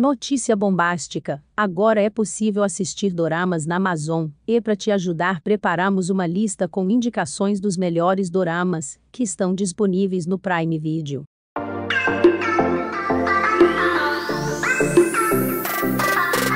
Notícia bombástica: agora é possível assistir doramas na Amazon. E para te ajudar, preparamos uma lista com indicações dos melhores doramas que estão disponíveis no Prime Video.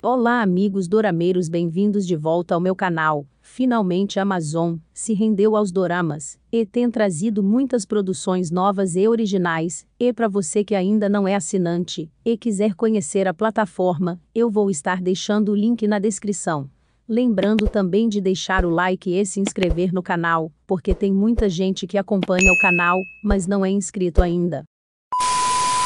Olá, amigos dorameiros, bem-vindos de volta ao meu canal. Finalmente Amazon se rendeu aos doramas e tem trazido muitas produções novas e originais. E para você que ainda não é assinante e quiser conhecer a plataforma, eu vou estar deixando o link na descrição. Lembrando também de deixar o like e se inscrever no canal, porque tem muita gente que acompanha o canal, mas não é inscrito ainda.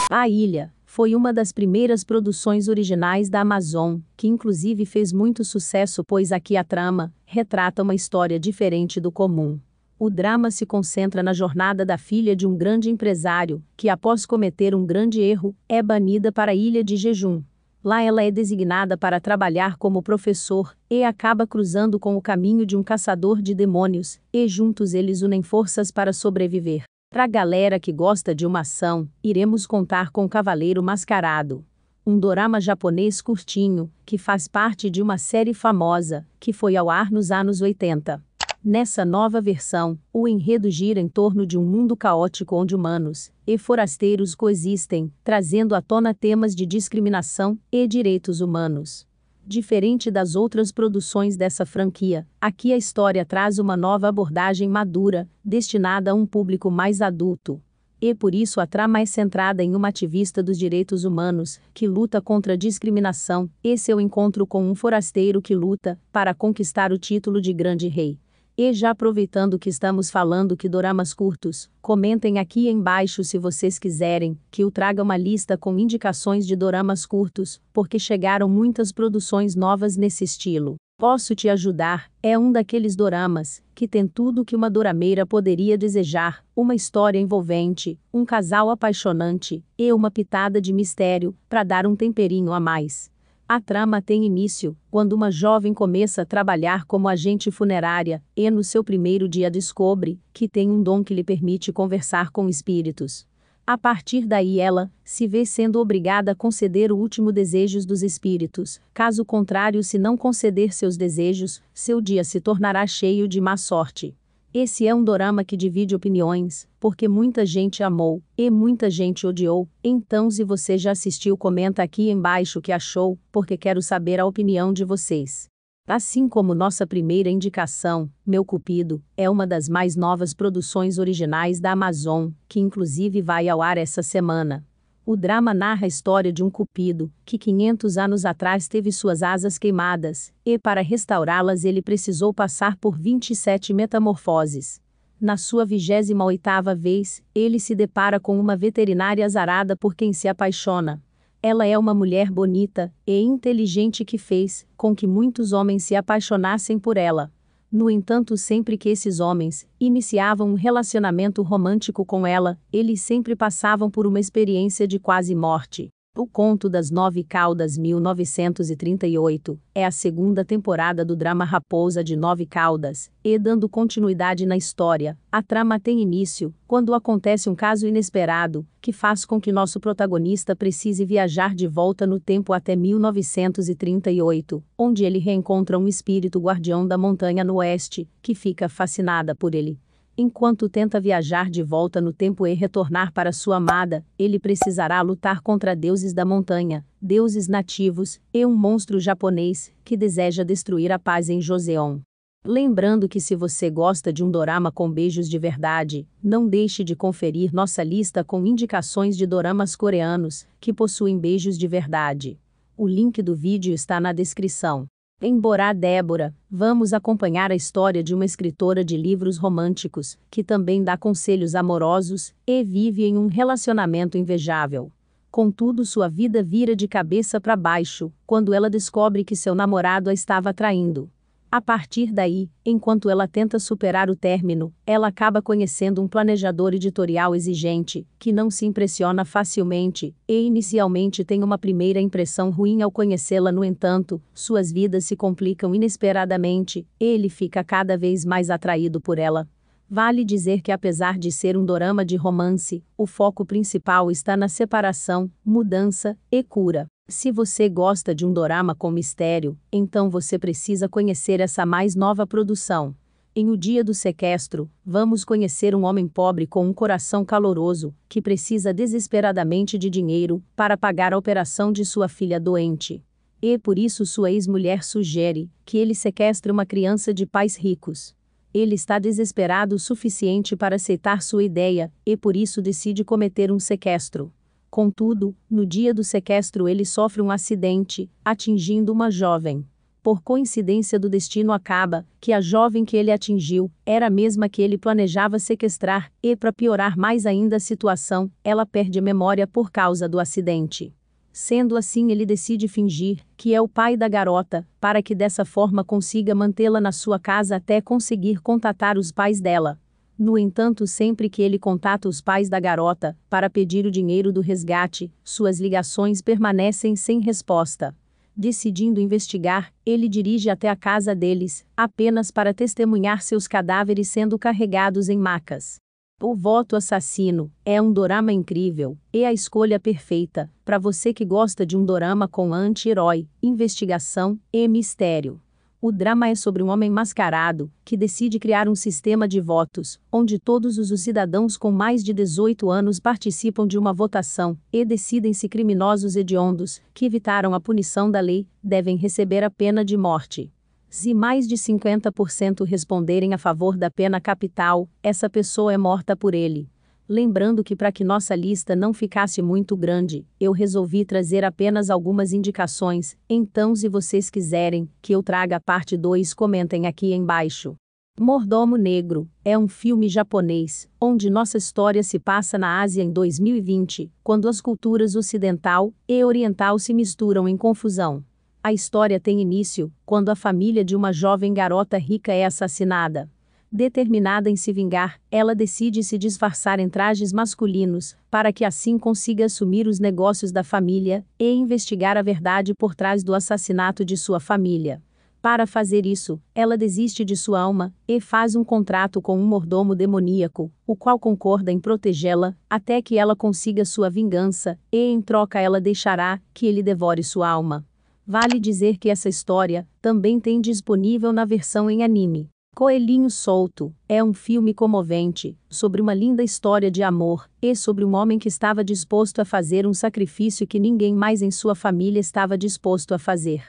A Ilha foi uma das primeiras produções originais da Amazon, que inclusive fez muito sucesso pois aqui a trama retrata uma história diferente do comum. O drama se concentra na jornada da filha de um grande empresário, que após cometer um grande erro, é banida para a ilha de Jejum. Lá ela é designada para trabalhar como professor, e acaba cruzando com o caminho de um caçador de demônios, e juntos eles unem forças para sobreviver. Pra galera que gosta de uma ação, iremos contar com Cavaleiro Mascarado, um dorama japonês curtinho, que faz parte de uma série famosa, que foi ao ar nos anos 80. Nessa nova versão, o enredo gira em torno de um mundo caótico onde humanos e forasteiros coexistem, trazendo à tona temas de discriminação e direitos humanos. Diferente das outras produções dessa franquia, aqui a história traz uma nova abordagem madura, destinada a um público mais adulto. E por isso a trama é centrada em uma ativista dos direitos humanos, que luta contra a discriminação, e seu é encontro com um forasteiro que luta para conquistar o título de Grande Rei. E já aproveitando que estamos falando que doramas curtos, comentem aqui embaixo se vocês quiserem que eu traga uma lista com indicações de doramas curtos, porque chegaram muitas produções novas nesse estilo. Posso te ajudar é um daqueles doramas que tem tudo que uma dorameira poderia desejar: uma história envolvente, um casal apaixonante e uma pitada de mistério para dar um temperinho a mais. A trama tem início quando uma jovem começa a trabalhar como agente funerária e, no seu primeiro dia, descobre que tem um dom que lhe permite conversar com espíritos. A partir daí, ela se vê sendo obrigada a conceder o último desejo dos espíritos. Caso contrário, se não conceder seus desejos, seu dia se tornará cheio de má sorte. Esse é um dorama que divide opiniões, porque muita gente amou e muita gente odiou. Então, se você já assistiu, comenta aqui embaixo o que achou, porque quero saber a opinião de vocês. Assim como nossa primeira indicação, Meu Cupido, é uma das mais novas produções originais da Amazon, que inclusive vai ao ar essa semana. O drama narra a história de um cupido, que 500 anos atrás teve suas asas queimadas, e para restaurá-las ele precisou passar por 27 metamorfoses. Na sua 28ª vez, ele se depara com uma veterinária azarada por quem se apaixona. Ela é uma mulher bonita e inteligente que fez com que muitos homens se apaixonassem por ela. No entanto, sempre que esses homens iniciavam um relacionamento romântico com ela, eles sempre passavam por uma experiência de quase morte. O Conto das Nove Caldas 1938 é a segunda temporada do drama Raposa de Nove Caldas, e dando continuidade na história, a trama tem início quando acontece um caso inesperado que faz com que nosso protagonista precise viajar de volta no tempo até 1938, onde ele reencontra um espírito guardião da montanha no oeste, que fica fascinada por ele Enquanto tenta viajar de volta no tempo e retornar para sua amada, ele precisará lutar contra deuses da montanha, deuses nativos e um monstro japonês que deseja destruir a paz em Joseon. Lembrando que se você gosta de um dorama com beijos de verdade, não deixe de conferir nossa lista com indicações de doramas coreanos que possuem beijos de verdade. O link do vídeo está na descrição. Embora Débora, vamos acompanhar a história de uma escritora de livros românticos, que também dá conselhos amorosos e vive em um relacionamento invejável. Contudo, sua vida vira de cabeça para baixo quando ela descobre que seu namorado a estava traindo. A partir daí, enquanto ela tenta superar o término, ela acaba conhecendo um planejador editorial exigente, que não se impressiona facilmente, e inicialmente tem uma primeira impressão ruim ao conhecê-la, no entanto, suas vidas se complicam inesperadamente, ele fica cada vez mais atraído por ela. Vale dizer que, apesar de ser um dorama de romance, o foco principal está na separação, mudança e cura. Se você gosta de um dorama com mistério, então você precisa conhecer essa mais nova produção. Em O Dia do Sequestro, vamos conhecer um homem pobre com um coração caloroso, que precisa desesperadamente de dinheiro para pagar a operação de sua filha doente. E por isso sua ex-mulher sugere que ele sequestre uma criança de pais ricos. Ele está desesperado o suficiente para aceitar sua ideia, e por isso decide cometer um sequestro Contudo, no dia do sequestro ele sofre um acidente, atingindo uma jovem. Por coincidência do destino acaba que a jovem que ele atingiu era a mesma que ele planejava sequestrar, e para piorar mais ainda a situação, ela perde a memória por causa do acidente. Sendo assim, ele decide fingir que é o pai da garota, para que dessa forma consiga mantê-la na sua casa até conseguir contatar os pais dela. No entanto, sempre que ele contata os pais da garota para pedir o dinheiro do resgate, suas ligações permanecem sem resposta. Decidindo investigar, ele dirige até a casa deles, apenas para testemunhar seus cadáveres sendo carregados em macas. O Voto Assassino é um dorama incrível e é a escolha perfeita para você que gosta de um dorama com anti-herói, investigação e mistério. O drama é sobre um homem mascarado, que decide criar um sistema de votos, onde todos os cidadãos com mais de 18 anos participam de uma votação, e decidem se criminosos hediondos, que evitaram a punição da lei, devem receber a pena de morte. Se mais de 50% responderem a favor da pena capital, essa pessoa é morta por ele. Lembrando que para que nossa lista não ficasse muito grande, eu resolvi trazer apenas algumas indicações, então se vocês quiserem que eu traga a parte 2 comentem aqui embaixo. Mordomo Negro é um filme japonês, onde nossa história se passa na Ásia em 2020, quando as culturas ocidental e oriental se misturam em confusão. A história tem início quando a família de uma jovem garota rica é assassinada. Determinada em se vingar, ela decide se disfarçar em trajes masculinos, para que assim consiga assumir os negócios da família e investigar a verdade por trás do assassinato de sua família. Para fazer isso, ela desiste de sua alma e faz um contrato com um mordomo demoníaco, o qual concorda em protegê-la até que ela consiga sua vingança, e em troca ela deixará que ele devore sua alma. Vale dizer que essa história também tem disponível na versão em anime. Coelhinho Solto é um filme comovente, sobre uma linda história de amor e sobre um homem que estava disposto a fazer um sacrifício que ninguém mais em sua família estava disposto a fazer.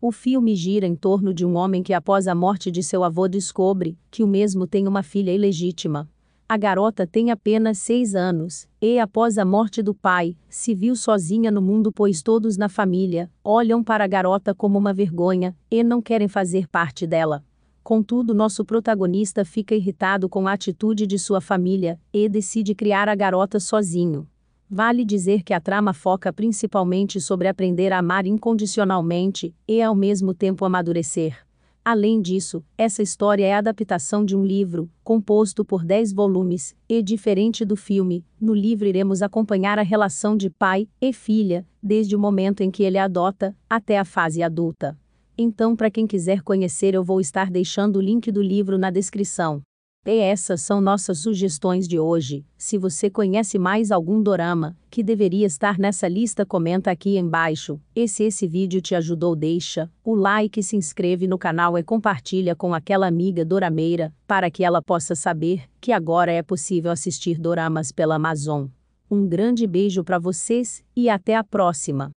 O filme gira em torno de um homem que, após a morte de seu avô, descobre que o mesmo tem uma filha ilegítima. A garota tem apenas seis anos, e após a morte do pai, se viu sozinha no mundo pois todos na família olham para a garota como uma vergonha e não querem fazer parte dela. Contudo, nosso protagonista fica irritado com a atitude de sua família e decide criar a garota sozinho. Vale dizer que a trama foca principalmente sobre aprender a amar incondicionalmente e ao mesmo tempo amadurecer. Além disso, essa história é a adaptação de um livro, composto por 10 volumes, e diferente do filme, no livro iremos acompanhar a relação de pai e filha, desde o momento em que ele a adota até a fase adulta. Então, para quem quiser conhecer, eu vou estar deixando o link do livro na descrição. E essas são nossas sugestões de hoje. Se você conhece mais algum dorama que deveria estar nessa lista, comenta aqui embaixo. E se esse vídeo te ajudou, deixa o like, se inscreve no canal e compartilha com aquela amiga dorameira para que ela possa saber que agora é possível assistir doramas pela Amazon. Um grande beijo para vocês e até a próxima.